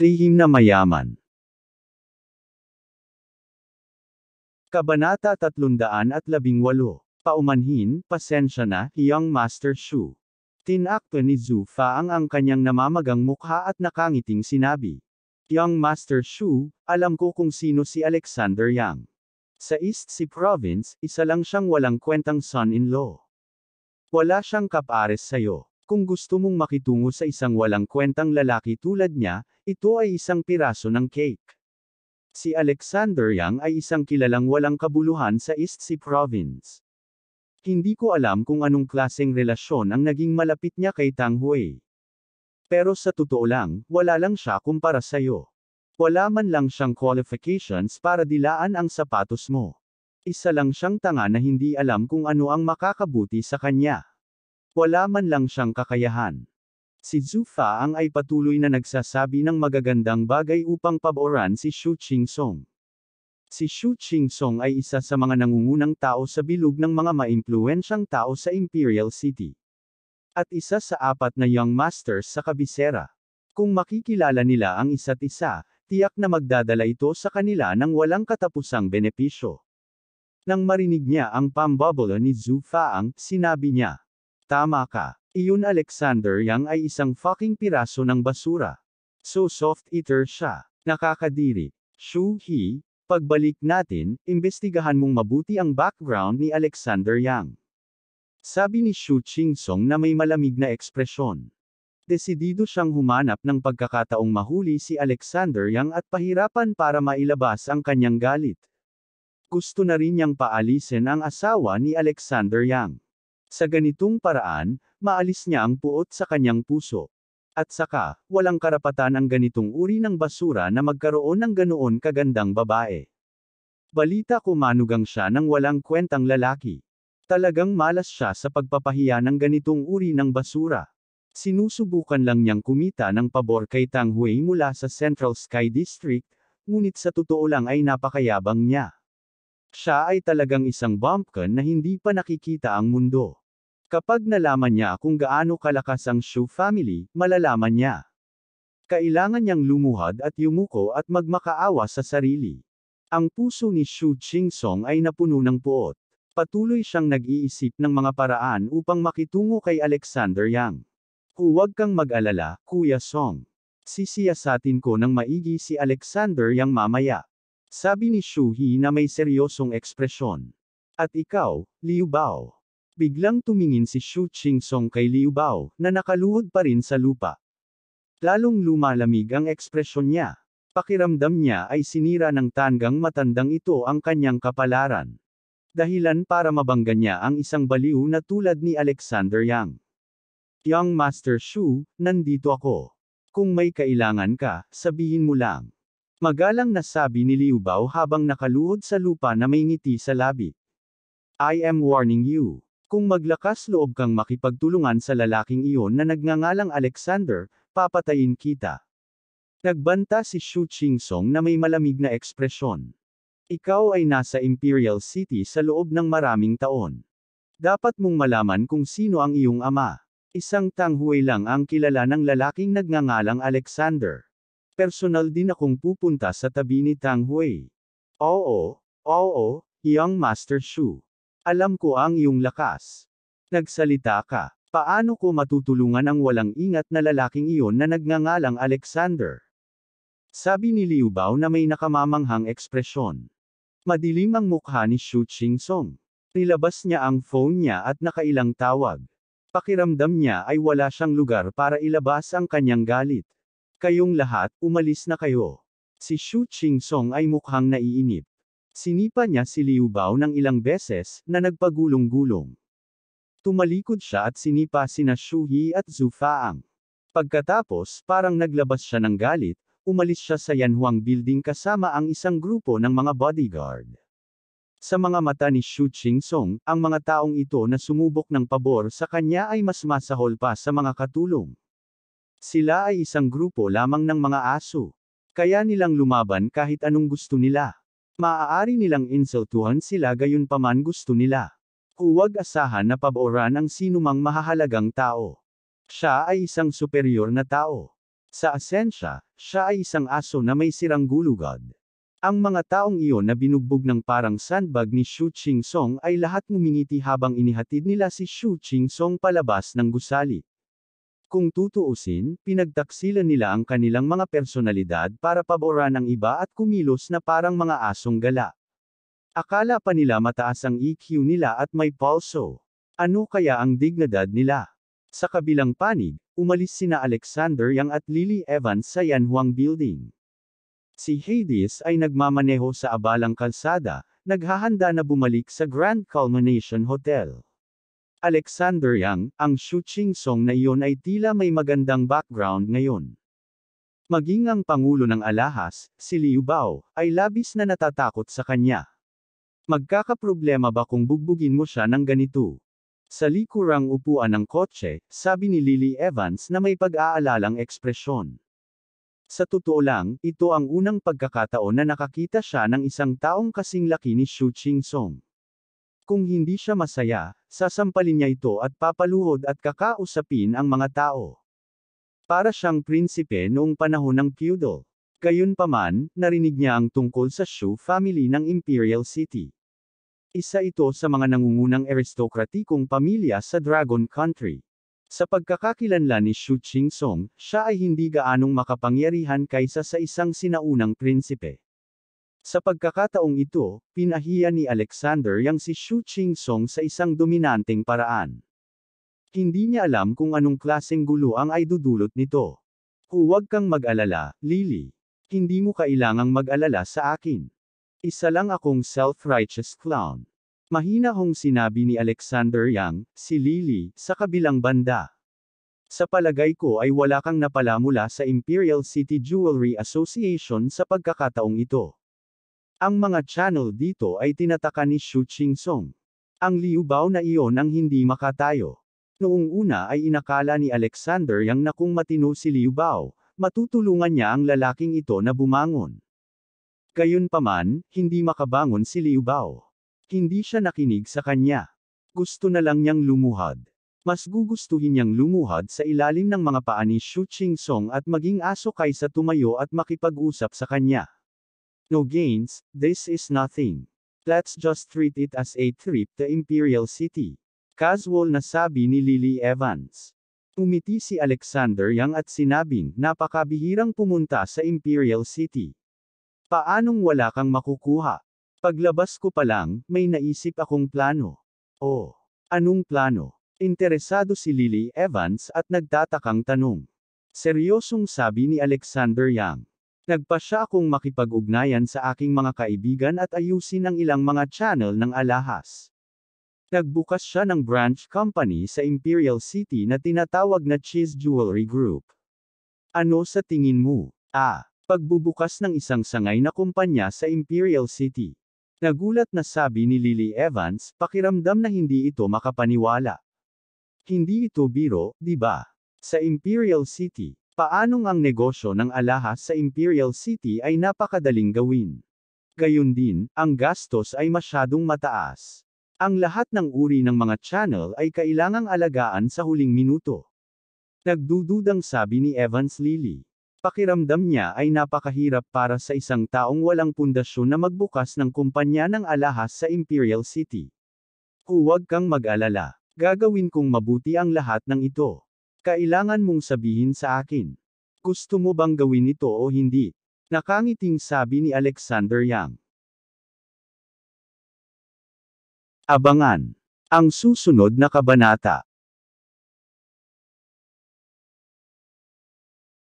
Lihim na mayaman. Kabanata 318 Paumanhin, pasensya na, Young Master Shu. Tinakto ni Zufa ang ang kanyang namamagang mukha at nakangiting sinabi. Young Master Shu, alam ko kung sino si Alexander Yang. Sa East si Province, isa lang siyang walang kwentang son-in-law. Wala siyang kapares sa'yo. Kung gusto mong makitungo sa isang walang kwentang lalaki tulad niya, ito ay isang piraso ng cake. Si Alexander Yang ay isang kilalang walang kabuluhan sa East Sea Province. Hindi ko alam kung anong klaseng relasyon ang naging malapit niya kay Tang Hui. Pero sa totoo lang, wala lang siya kumpara sa'yo. Wala man lang siyang qualifications para dilaan ang sapatos mo. Isa lang siyang tanga na hindi alam kung ano ang makakabuti sa kanya. Wala man lang siyang kakayahan. Si Zufa ang ay patuloy na nagsasabi ng magagandang bagay upang paboran si Xu Qing Song. Si Xu Qing Song ay isa sa mga nangungunang tao sa bilog ng mga maimpluwensyang tao sa Imperial City. At isa sa apat na young masters sa kabisera. Kung makikilala nila ang isa't isa, tiyak na magdadala ito sa kanila ng walang katapusang benepisyo. Nang marinig niya ang pambabolo ni Zufa ang sinabi niya. Tama ka. Iyon Alexander Yang ay isang fucking piraso ng basura. So soft eater siya. Nakakadiri. Shu He, pagbalik natin, imbestigahan mong mabuti ang background ni Alexander Yang. Sabi ni Shu Ching-song na may malamig na ekspresyon. Desidido siyang humanap ng pagkakataong mahuli si Alexander Yang at pahirapan para mailabas ang kanyang galit gusto na rin niyang paalisin ang asawa ni Alexander Yang. Sa ganitong paraan, maalis niya ang puot sa kanyang puso. At saka, walang karapatan ang ganitong uri ng basura na magkaroon ng ganoon kagandang babae. Balita ko manugang siya ng walang kwentang lalaki. Talagang malas siya sa pagpapahiya ng ganitong uri ng basura. Sinusubukan lang niyang kumita ng pabor kay Tang Hui mula sa Central Sky District, ngunit sa totoo lang ay napakayabang niya. Siya ay talagang isang bumpkin na hindi pa nakikita ang mundo. Kapag nalaman niya kung gaano kalakas ang Shu family, malalaman niya. Kailangan niyang lumuhad at yumuko at magmakaawa sa sarili. Ang puso ni Shu Chingsong ay napuno ng puot. Patuloy siyang nag-iisip ng mga paraan upang makitungo kay Alexander Yang. Huwag kang mag-alala, Kuya Song. Sisiyasatin ko ng maigi si Alexander Yang mamaya. Sabi ni Shuhi na may seryosong ekspresyon. At ikaw, Liu Bao. Biglang tumingin si Xu Qingsong kay Liu Bao, na nakaluhod pa rin sa lupa. Lalong lumalamig ang ekspresyon niya. Pakiramdam niya ay sinira ng tanggang matandang ito ang kanyang kapalaran. Dahilan para mabangga niya ang isang baliw na tulad ni Alexander Yang. Young Master Xu, nandito ako. Kung may kailangan ka, sabihin mo lang. Magalang na sabi ni Liu Bao habang nakaluhod sa lupa na may ngiti sa labi. I am warning you. Kung maglakas loob kang makipagtulungan sa lalaking iyon na nagngangalang Alexander, papatayin kita. Nagbanta si Xu Qingsong na may malamig na ekspresyon. Ikaw ay nasa Imperial City sa loob ng maraming taon. Dapat mong malaman kung sino ang iyong ama. Isang tanghuay lang ang kilala ng lalaking nagngangalang Alexander. Personal din akong pupunta sa tabi ni Tanghuay. Oo, oo, Young Master Xu. Alam ko ang iyong lakas. Nagsalita ka. Paano ko matutulungan ang walang ingat na lalaking iyon na nagngangalang Alexander? Sabi ni Liu Bao na may nakamamanghang ekspresyon. Madilim ang mukha ni Xu Qingsong. Nilabas niya ang phone niya at nakailang tawag. Pakiramdam niya ay wala siyang lugar para ilabas ang kanyang galit. Kayong lahat, umalis na kayo. Si Xu Qingsong ay mukhang naiinip. Sinipa niya si Liu Bao ng ilang beses, na nagpagulong-gulong. Tumalikod siya at sinipa sina Shu Yi at Zhu Faang. Pagkatapos, parang naglabas siya ng galit, umalis siya sa Yanhuang Building kasama ang isang grupo ng mga bodyguard. Sa mga mata ni Xu Qingsong, ang mga taong ito na sumubok ng pabor sa kanya ay mas masahol pa sa mga katulong. Sila ay isang grupo lamang ng mga aso. Kaya nilang lumaban kahit anong gusto nila. Maaari nilang insultuhan sila gayon paman gusto nila. Huwag asahan na paboran ang sinumang mahahalagang tao. Siya ay isang superior na tao. Sa asensya, siya ay isang aso na may sirang gulugod. Ang mga taong iyon na binugbog ng parang sandbag ni Xu Qing Song ay lahat ngumingiti habang inihatid nila si Xu Qing Song palabas ng gusali. Kung tutuusin, pinagtaksilan nila ang kanilang mga personalidad para paboran ng iba at kumilos na parang mga asong gala. Akala pa nila mataas ang EQ nila at may pulso. Ano kaya ang dignidad nila? Sa kabilang panig, umalis sina Alexander Yang at Lily Evans sa Yanhuang Building. Si Hades ay nagmamaneho sa abalang kalsada, naghahanda na bumalik sa Grand Culmination Hotel. Alexander Yang, ang shooting Song na iyon ay tila may magandang background ngayon. Maging ang Pangulo ng Alahas, si Liu Bao, ay labis na natatakot sa kanya. Magkakaproblema ba kung bugbugin mo siya ng ganito? Sa likurang upuan ng kotse, sabi ni Lily Evans na may pag-aalalang ekspresyon. Sa totoo lang, ito ang unang pagkakataon na nakakita siya ng isang taong kasing laki ni Xu Qing Song. Kung hindi siya masaya, sasampalin niya ito at papaluhod at kakausapin ang mga tao. Para siyang prinsipe noong panahon ng feudal. Gayunpaman, narinig niya ang tungkol sa Shu family ng Imperial City. Isa ito sa mga nangungunang aristokratikong pamilya sa Dragon Country. Sa pagkakakilanla ni Shu Song, siya ay hindi gaanong makapangyarihan kaysa sa isang sinaunang prinsipe. Sa pagkakataong ito, pinahiya ni Alexander yang si Xu Qingzong sa isang dominanteng paraan. Hindi niya alam kung anong klaseng gulo ang ay dudulot nito. Huwag kang mag-alala, Lily. Hindi mo kailangang mag-alala sa akin. Isa lang akong self-righteous clown. Mahina hong sinabi ni Alexander Yang, si Lily, sa kabilang banda. Sa palagay ko ay wala kang napala mula sa Imperial City Jewelry Association sa pagkakataong ito. Ang mga channel dito ay tinataka ni Xu Song. Ang liubaw na iyon ang hindi makatayo. Noong una ay inakala ni Alexander Yang na kung matino si Liu Bao, matutulungan niya ang lalaking ito na bumangon. Gayunpaman, hindi makabangon si Liu Bao. Hindi siya nakinig sa kanya. Gusto na lang niyang lumuhad. Mas gugustuhin niyang lumuhad sa ilalim ng mga paa ni Xu Song at maging aso kaysa tumayo at makipag-usap sa kanya. No gains, this is nothing. Let's just treat it as a trip to Imperial City. Casual na sabi ni Lily Evans. Umiti si Alexander Yang at sinabing, napakabihirang pumunta sa Imperial City. Paanong wala kang makukuha? Paglabas ko pa lang, may naisip akong plano. Oh, anong plano? Interesado si Lily Evans at nagtatakang tanong. Seryosong sabi ni Alexander Yang. Nagpa siya akong makipag-ugnayan sa aking mga kaibigan at ayusin ang ilang mga channel ng alahas. Nagbukas siya ng branch company sa Imperial City na tinatawag na Cheese Jewelry Group. Ano sa tingin mo? A. Pagbubukas ng isang sangay na kumpanya sa Imperial City. Nagulat na sabi ni Lily Evans, pakiramdam na hindi ito makapaniwala. Hindi ito biro, di ba? Sa Imperial City, Paanong ang negosyo ng alahas sa Imperial City ay napakadaling gawin. Gayun din, ang gastos ay masyadong mataas. Ang lahat ng uri ng mga channel ay kailangang alagaan sa huling minuto. Nagdududang sabi ni Evans Lily. Pakiramdam niya ay napakahirap para sa isang taong walang pundasyon na magbukas ng kumpanya ng alahas sa Imperial City. Huwag kang mag-alala. Gagawin kong mabuti ang lahat ng ito. Kailangan mong sabihin sa akin. Gusto mo bang gawin ito o hindi? Nakangiting sabi ni Alexander Yang. Abangan. Ang susunod na kabanata.